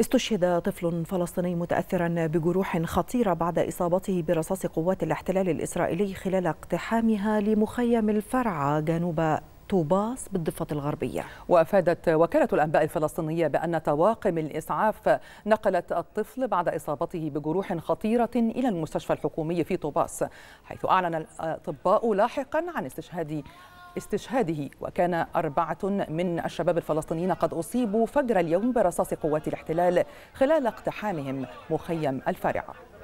استشهد طفل فلسطيني متأثرا بجروح خطيرة بعد إصابته برصاص قوات الاحتلال الإسرائيلي خلال اقتحامها لمخيم الفرعة جنوب طوباس بالضفة الغربية وأفادت وكالة الأنباء الفلسطينية بأن طواقم الإسعاف نقلت الطفل بعد إصابته بجروح خطيرة إلى المستشفى الحكومي في طوباس حيث أعلن الأطباء لاحقا عن استشهاد استشهاده وكان أربعة من الشباب الفلسطينيين قد أصيبوا فجر اليوم برصاص قوات الاحتلال خلال اقتحامهم مخيم الفارعة